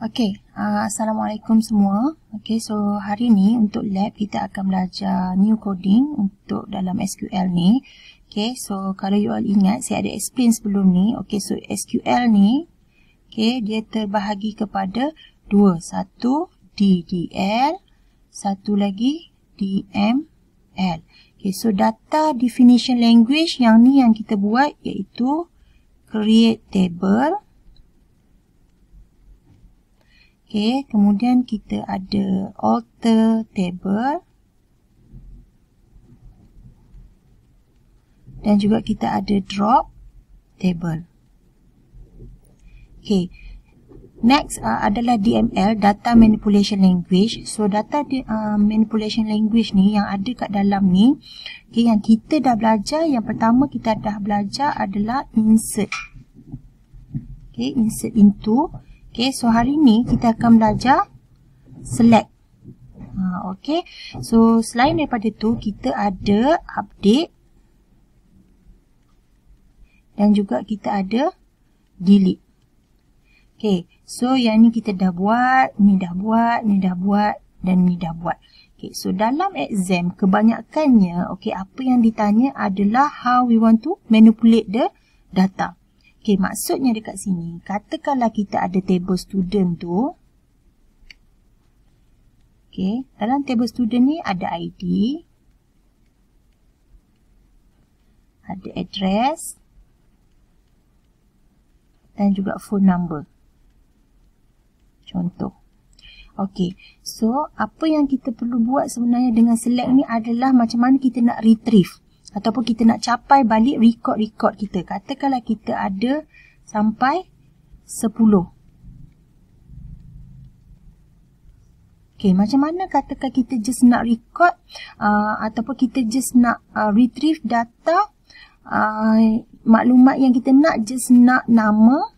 Okay, uh, ah, Assalamualaikum semua. Okay, so hari ni untuk lab kita akan belajar new coding untuk dalam SQL ni. Okay, so kalau you all ingat saya ada explain sebelum ni. Okay, so SQL ni, okay, dia terbahagi kepada dua. Satu DDL, satu lagi DML. Okay, so data definition language yang ni yang kita buat iaitu create table. Okay, kemudian kita ada alter table. Dan juga kita ada drop table. Okay, Next uh, adalah DML, Data Manipulation Language. So, data uh, manipulation language ni yang ada kat dalam ni, okay, yang kita dah belajar, yang pertama kita dah belajar adalah insert. Okay, insert into. Okay, so hari ni kita akan belajar select. Uh, okay, so selain daripada tu, kita ada update dan juga kita ada delete. Okay, so yang ni kita dah buat, ni dah buat, ni dah buat dan ni dah buat. Okay, so dalam exam kebanyakannya, okay, apa yang ditanya adalah how we want to manipulate the data. Okay, maksudnya dekat sini, katakanlah kita ada table student tu. Okay, dalam table student ni ada ID. Ada address. Dan juga phone number contoh. Okey. So, apa yang kita perlu buat sebenarnya dengan select ni adalah macam mana kita nak retrieve ataupun kita nak capai balik record-record kita. Katakanlah kita ada sampai 10. okay, macam mana katakan kita just nak record uh, ataupun kita just nak uh, retrieve data uh, maklumat yang kita nak just nak nama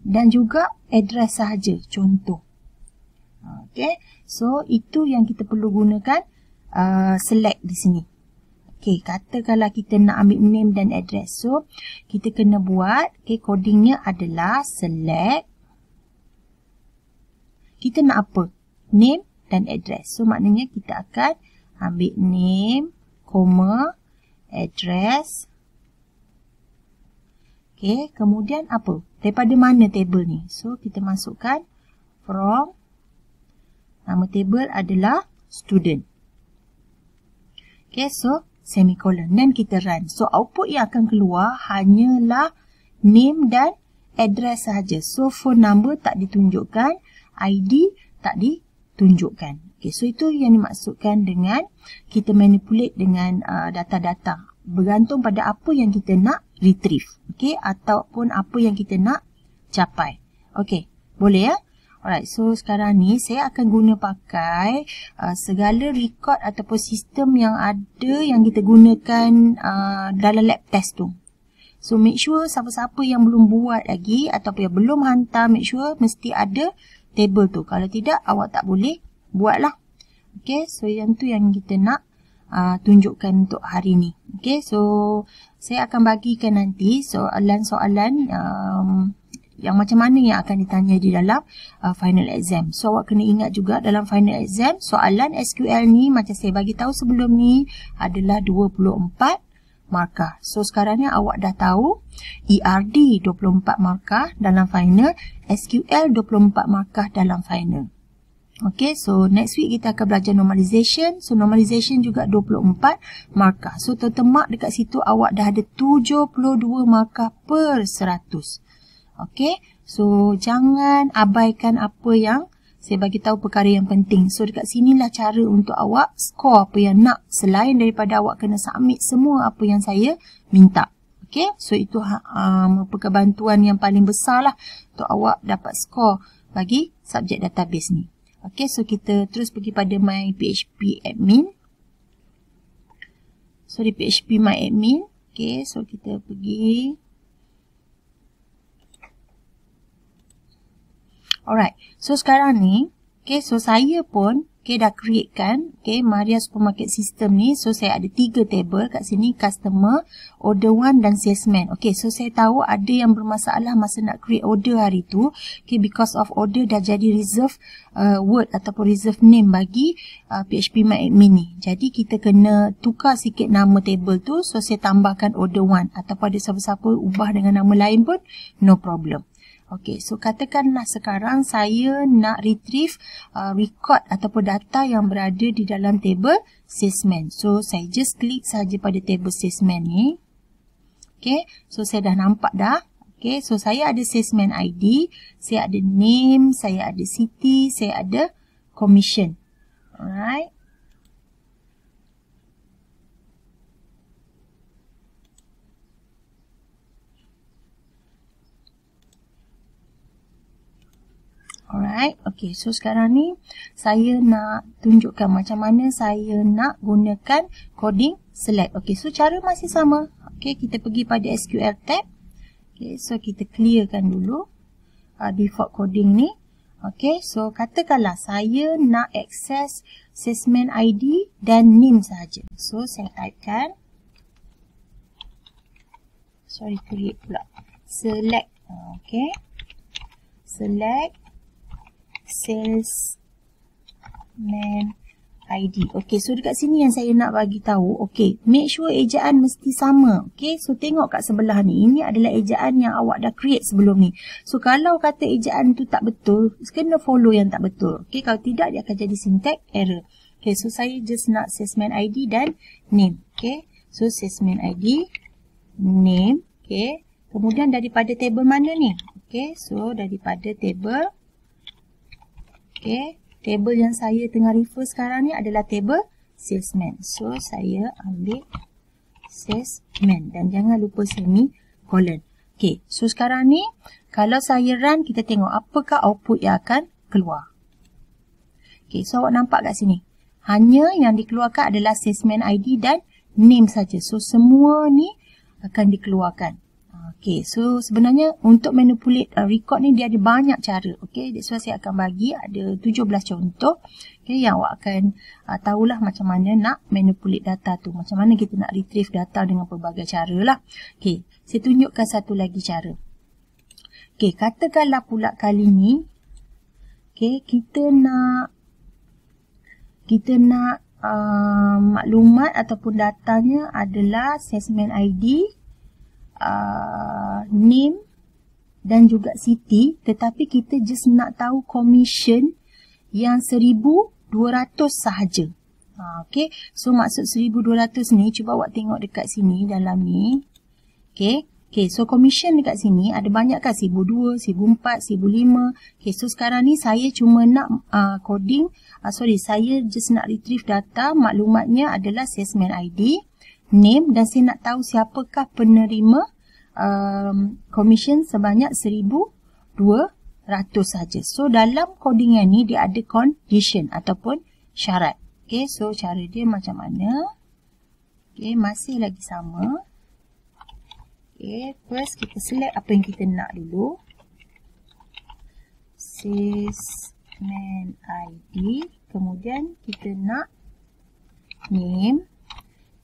dan juga address sahaja contoh okey so itu yang kita perlu gunakan uh, select di sini okey katakanlah kita nak ambil name dan address so kita kena buat okey codingnya adalah select kita nak apa name dan address so maknanya kita akan ambil name comma address Okay, kemudian apa? Daripada mana table ni? So, kita masukkan from nama table adalah student. Okay, so semicolon. Then kita run. So, output yang akan keluar hanyalah name dan address sahaja. So, phone number tak ditunjukkan. ID tak ditunjukkan. Okay, so itu yang dimaksudkan dengan kita manipulate dengan uh, data-data uh, bergantung pada apa yang kita nak retrieve okay, ataupun apa yang kita nak capai. Okey, boleh ya? Alright, so sekarang ni saya akan guna pakai uh, segala record ataupun sistem yang ada yang kita gunakan uh, dalam lab test tu. So make sure siapa-siapa yang belum buat lagi ataupun yang belum hantar, make sure mesti ada table tu. Kalau tidak, awak tak boleh buatlah. Okay, so yang tu yang kita nak uh, tunjukkan untuk hari ni. Okay, so saya akan bagikan nanti soalan-soalan um, yang macam mana yang akan ditanya di dalam uh, final exam. So awak kena ingat juga dalam final exam, soalan SQL ni macam saya bagi tahu sebelum ni adalah 24 markah. So sekarang ni awak dah tahu ERD 24 markah dalam final, SQL 24 markah dalam final. Okay, so next week kita akan belajar normalization. So, normalization juga 24 markah. So, total mark dekat situ awak dah ada 72 markah per 100. Okay, so jangan abaikan apa yang saya bagi tahu perkara yang penting. So, dekat sinilah cara untuk awak score apa yang nak selain daripada awak kena submit semua apa yang saya minta. Okay, so itu uh, merupakan bantuan yang paling besar lah untuk awak dapat score bagi subjek database ni. Okay, so kita terus pergi pada my PHP admin. Sorry, PHP my admin. Okay, so kita pergi. Alright, so sekarang ni Okay, so saya pun okay, dah create kan okay, Maria Supermarket System ni. So saya ada tiga table kat sini. Customer, order one dan salesman. Okay, so saya tahu ada yang bermasalah masa nak create order hari tu. Okay, because of order dah jadi reserve uh, word ataupun reserve name bagi uh, PHP My Admin ni. Jadi kita kena tukar sikit nama table tu. So saya tambahkan order one. Ataupun ada siapa-siapa ubah dengan nama lain pun, no problem. Okey, so katakanlah sekarang saya nak retrieve uh, record ataupun data yang berada di dalam table salesman. So saya just klik saja pada table salesman ni. Okey, so saya dah nampak dah. Okey, so saya ada salesman ID, saya ada name, saya ada city, saya ada commission. Alright. Alright, ok so sekarang ni saya nak tunjukkan macam mana saya nak gunakan coding select Okay, so cara masih sama Okay, kita pergi pada SQL tab Okay, so kita clearkan dulu uh, default coding ni Okay, so katakanlah saya nak access assessment ID dan NIM saja. So saya typekan Sorry create pula Select uh, Okay, Select access man ID. Okey, so dekat sini yang saya nak bagi tahu, okey, make sure ejaan mesti sama. Okey, so tengok kat sebelah ni. Ini adalah ejaan yang awak dah create sebelum ni. So kalau kata ejaan tu tak betul, kena follow yang tak betul. Okey, kalau tidak dia akan jadi syntax error. Okey, so saya just nak Salesman ID dan name. Okey. So Salesman ID, name, okey. Kemudian daripada table mana ni? Okey, so daripada table Okay. Table yang saya tengah refer sekarang ni adalah table salesman. So, saya ambil salesman. Dan jangan lupa semi colon. Okay. So, sekarang ni kalau saya run, kita tengok apakah output yang akan keluar. Okay. So, awak nampak kat sini. Hanya yang dikeluarkan adalah salesman ID dan name saja. So, semua ni akan dikeluarkan. Okay, so sebenarnya untuk manipulate uh, record ni dia ada banyak cara. Okay, that's why saya akan bagi ada 17 contoh. Okay, yang awak akan uh, tahulah macam mana nak manipulate data tu. Macam mana kita nak retrieve data dengan pelbagai cara lah. Okay, saya tunjukkan satu lagi cara. Okay, katakanlah pula kali ni. Okay, kita nak... Kita nak... Uh, maklumat ataupun datanya adalah assessment ID uh, name dan juga city tetapi kita just nak tahu commission yang seribu 1200 sahaja. Ha, okay. So maksud seribu dua ratus ni cuba awak tengok dekat sini dalam ni. Okay. Okay, so commission dekat sini ada banyak kan? Sibu 2, sibu 4, sibu 5. Okay, so sekarang ni saya cuma nak uh, coding. Uh, sorry, saya just nak retrieve data. Maklumatnya adalah assessment ID name dan saya nak tahu siapakah penerima um, commission sebanyak ratus saja. So dalam codingan ni dia ada condition ataupun syarat. Okay, so cara dia macam mana? Okay, masih lagi sama. Okay, first kita select apa yang kita nak dulu. Sysman ID. Kemudian kita nak name.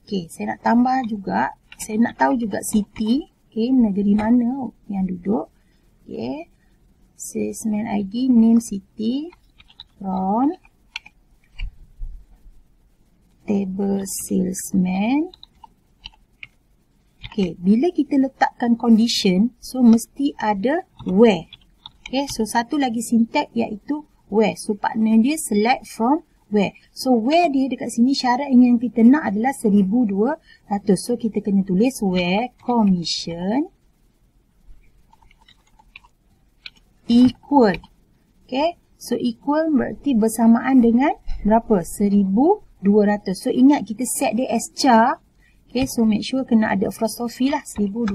Okey, saya nak tambah juga, saya nak tahu juga city, okey, negeri mana yang duduk. Okey. Salesman ID name city from table salesman. Okey, bila kita letakkan condition, so mesti ada where. Okey, so satu lagi syntax iaitu where. So partner dia select from where. So where dia dekat sini syarat yang kita nak adalah 1200. So kita kena tulis where commission equal. Okay. So equal berarti bersamaan dengan berapa? 1200. So ingat kita set dia as char. Okay. So make sure kena ada apostrophe lah. 1200.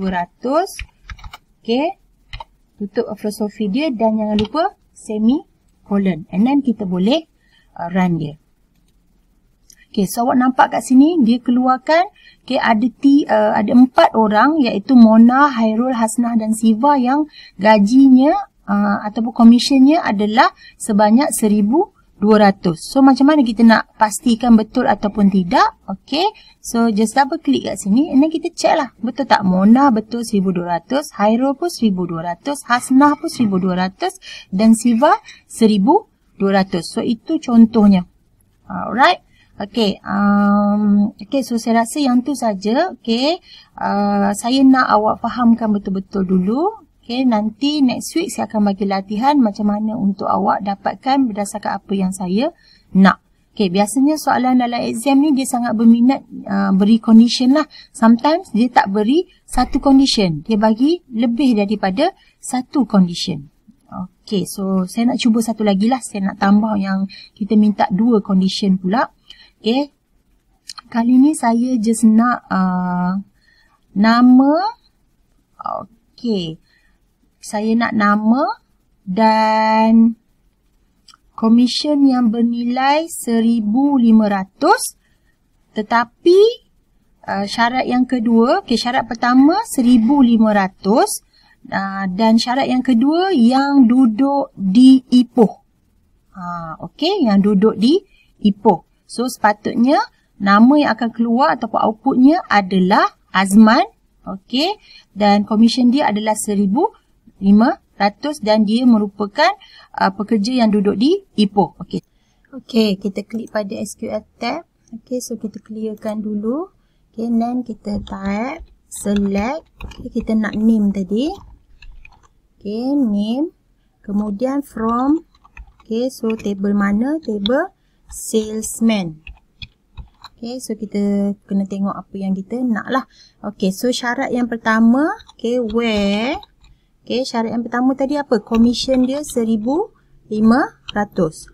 Okay. Tutup apostrophe dia dan jangan lupa semi colon. And then kita boleh Uh, rem dia. Okey, so awak nampak kat sini dia keluarkan okey ada t, uh, ada empat orang iaitu Mona, Hairul, Hasnah dan Siva yang gajinya uh, ataupun komisennya adalah sebanyak 1200. So macam mana kita nak pastikan betul ataupun tidak? Okey. So just double click kat sini and then kita check lah. Betul tak Mona betul 1200, Hairul pun 1200, Hasnah pun 1200 dan Siva 1200. 200. So itu contohnya. Alright. Okay. Um, okay. So saya rasa yang tu saja. Okay. Uh, saya nak awak fahamkan betul-betul dulu. Okay. Nanti next week saya akan bagi latihan macam mana untuk awak dapatkan berdasarkan apa yang saya nak. Okay, biasanya soalan dalam exam ni dia sangat berminat uh, beri condition lah. Sometimes dia tak beri satu condition. Dia bagi lebih daripada satu condition. Okay, so saya nak cuba satu lagi lah. Saya nak tambah yang kita minta dua condition pula. Okay. Kali ni saya just nak uh, nama. Okay. Saya nak nama dan komisen yang bernilai RM1,500. Tetapi uh, syarat yang kedua. Okay, syarat pertama RM1,500. Ah, dan syarat yang kedua yang duduk di Ipoh. Ha, ah, okay, yang duduk di Ipoh. So sepatutnya nama yang akan keluar ataupun outputnya adalah Azman. Okay, dan komisen dia adalah RM1,500 dan dia merupakan uh, pekerja yang duduk di Ipoh. Okay. Okay, kita klik pada SQL tab. Okay, so kita clearkan dulu. Okay, then kita type select. Okay, kita nak name tadi. Okay, name. Kemudian from. Okay, so table mana? Table salesman. Okay, so kita kena tengok apa yang kita nak lah. Okay, so syarat yang pertama. Okay, where. Okay, syarat yang pertama tadi apa? Commission dia seribu lima ratus.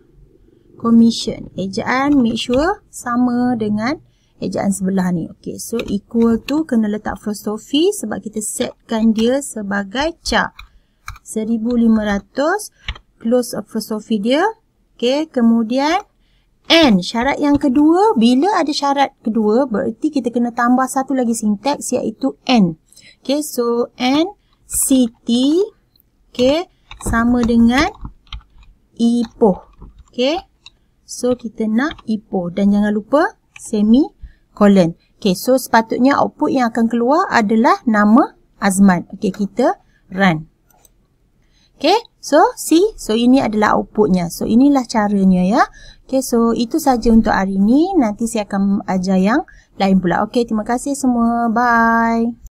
Commission. Ejaan make sure sama dengan ejaan sebelah ni. Okay, so equal tu kena letak filosofi sebab kita setkan dia sebagai cap. 1500 close first of dia. Okey, kemudian N, syarat yang kedua, bila ada syarat kedua, bererti kita kena tambah satu lagi sintaks iaitu N. Okay, so N, CT, okay, sama dengan Ipoh. E okay, so kita nak Ipoh e dan jangan lupa semi colon, Okay, so sepatutnya output yang akan keluar adalah nama Azman. Okay, kita run. Okay, so see, so ini adalah outputnya. So inilah caranya ya. Okay, so itu saja untuk hari ini. Nanti saya akan ajar yang lain pula. Okay, terima kasih semua. Bye.